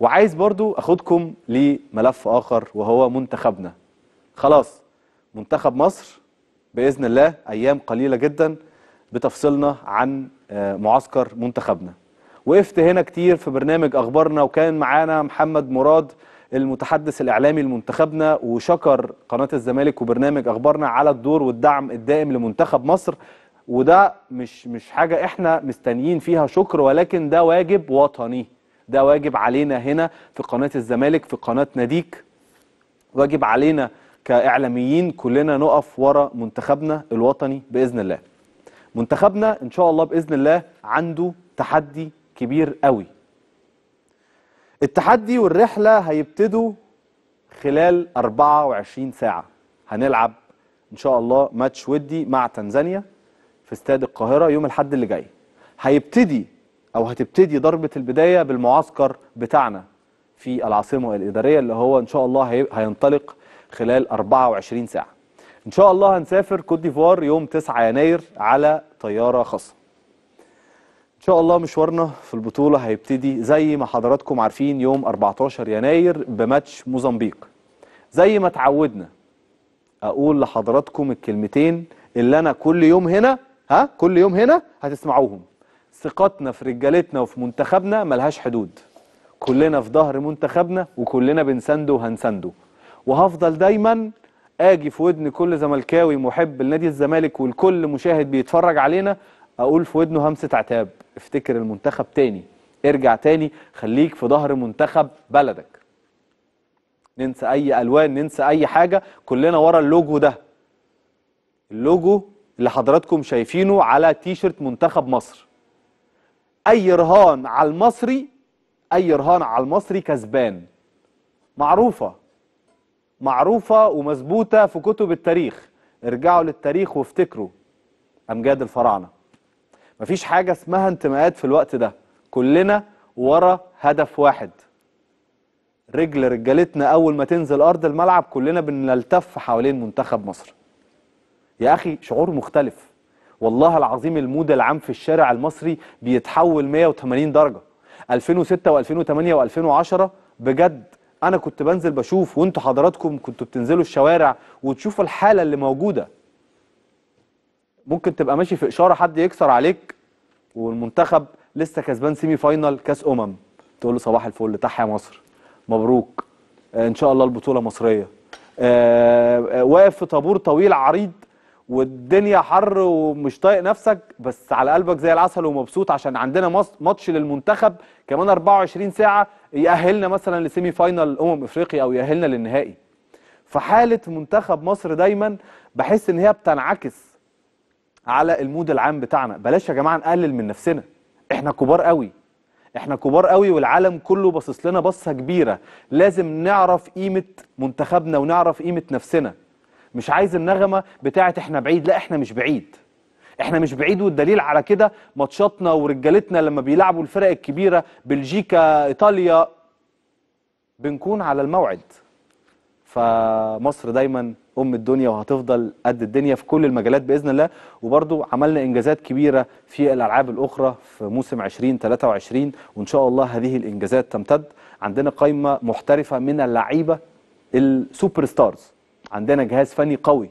وعايز برضو أخدكم لملف آخر وهو منتخبنا خلاص منتخب مصر بإذن الله أيام قليلة جدا بتفصلنا عن آه، معسكر منتخبنا وقفت هنا كتير في برنامج أخبارنا وكان معانا محمد مراد المتحدث الإعلامي لمنتخبنا وشكر قناة الزمالك وبرنامج أخبارنا على الدور والدعم الدائم لمنتخب مصر وده مش مش حاجة احنا مستنيين فيها شكر ولكن ده واجب وطني ده واجب علينا هنا في قناة الزمالك في قناة ناديك واجب علينا كإعلاميين كلنا نقف ورا منتخبنا الوطني بإذن الله منتخبنا إن شاء الله بإذن الله عنده تحدي كبير قوي التحدي والرحلة هيبتدوا خلال 24 ساعة هنلعب إن شاء الله ماتش ودي مع تنزانيا في استاد القاهرة يوم الحد اللي جاي هيبتدي او هتبتدي ضربه البدايه بالمعسكر بتاعنا في العاصمه الاداريه اللي هو ان شاء الله هينطلق خلال 24 ساعه ان شاء الله هنسافر كوت ديفوار يوم 9 يناير على طياره خاصه ان شاء الله مشوارنا في البطوله هيبتدي زي ما حضراتكم عارفين يوم 14 يناير بماتش موزمبيق زي ما اتعودنا اقول لحضراتكم الكلمتين اللي انا كل يوم هنا ها كل يوم هنا هتسمعوهم ثقتنا في رجالتنا وفي منتخبنا ملهاش حدود كلنا في ظهر منتخبنا وكلنا بنسنده وهنسنده وهفضل دايما اجي في ودن كل زملكاوي محب لنادي الزمالك والكل مشاهد بيتفرج علينا اقول في ودنه همسه عتاب افتكر المنتخب تاني ارجع تاني خليك في ظهر منتخب بلدك ننسى اي الوان ننسى اي حاجه كلنا ورا اللوجو ده اللوجو اللي حضراتكم شايفينه على تيشرت منتخب مصر اي رهان على المصري اي رهان على المصري كسبان معروفه معروفه ومثبوته في كتب التاريخ ارجعوا للتاريخ وافتكروا امجاد الفراعنه مفيش حاجه اسمها انتماءات في الوقت ده كلنا ورا هدف واحد رجل رجالتنا اول ما تنزل ارض الملعب كلنا بنلتف حوالين منتخب مصر يا اخي شعور مختلف والله العظيم المود العام في الشارع المصري بيتحول 180 درجة 2006 و2008 و2010 بجد انا كنت بنزل بشوف وانتوا حضراتكم كنتوا بتنزلوا الشوارع وتشوفوا الحالة اللي موجودة ممكن تبقى ماشي في اشارة حد يكسر عليك والمنتخب لسه كسبان سيمي فاينال كاس امم تقول له صباح الفل تحيا مصر مبروك آه، ان شاء الله البطوله مصريه آه، آه، واقف في طابور طويل عريض والدنيا حر ومش طايق نفسك بس على قلبك زي العسل ومبسوط عشان عندنا ماتش للمنتخب كمان 24 ساعه يأهلنا مثلا لسيمي فاينل امم افريقيا او يأهلنا للنهائي فحاله منتخب مصر دايما بحس ان هي بتنعكس على المود العام بتاعنا بلاش يا جماعه نقلل من نفسنا احنا كبار قوي احنا كبار قوي والعالم كله باصص لنا بصه كبيره لازم نعرف قيمه منتخبنا ونعرف قيمه نفسنا مش عايز النغمه بتاعت احنا بعيد لا احنا مش بعيد احنا مش بعيد والدليل على كده ماتشاتنا ورجالتنا لما بيلعبوا الفرق الكبيره بلجيكا ايطاليا بنكون على الموعد فمصر دايما ام الدنيا وهتفضل قد الدنيا في كل المجالات باذن الله وبرضو عملنا انجازات كبيره في الالعاب الاخرى في موسم 2023 وان شاء الله هذه الانجازات تمتد عندنا قائمه محترفه من اللعيبه السوبر ستارز عندنا جهاز فني قوي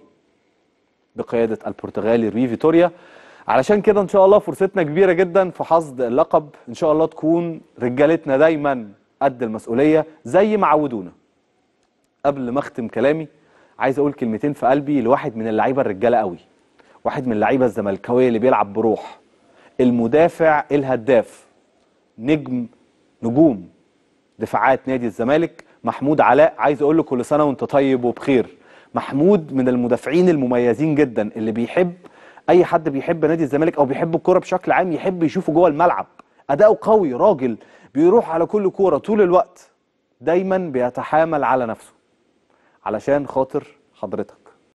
بقيادة البرتغالي ري فيتوريا علشان كده ان شاء الله فرصتنا كبيرة جدا في حصد اللقب ان شاء الله تكون رجالتنا دايما قد المسؤولية زي ما عودونا قبل ما اختم كلامي عايز اقول كلمتين في قلبي لواحد من اللعيبة الرجالة قوي واحد من اللعيبة الزملكاوية اللي بيلعب بروح المدافع الهداف نجم نجوم دفاعات نادي الزمالك محمود علاء عايز اقول له كل سنة وانت طيب وبخير محمود من المدافعين المميزين جدا اللي بيحب اي حد بيحب نادي الزمالك او بيحب الكوره بشكل عام يحب يشوفه جوه الملعب اداؤه قوي راجل بيروح على كل كوره طول الوقت دايما بيتحامل على نفسه علشان خاطر حضرتك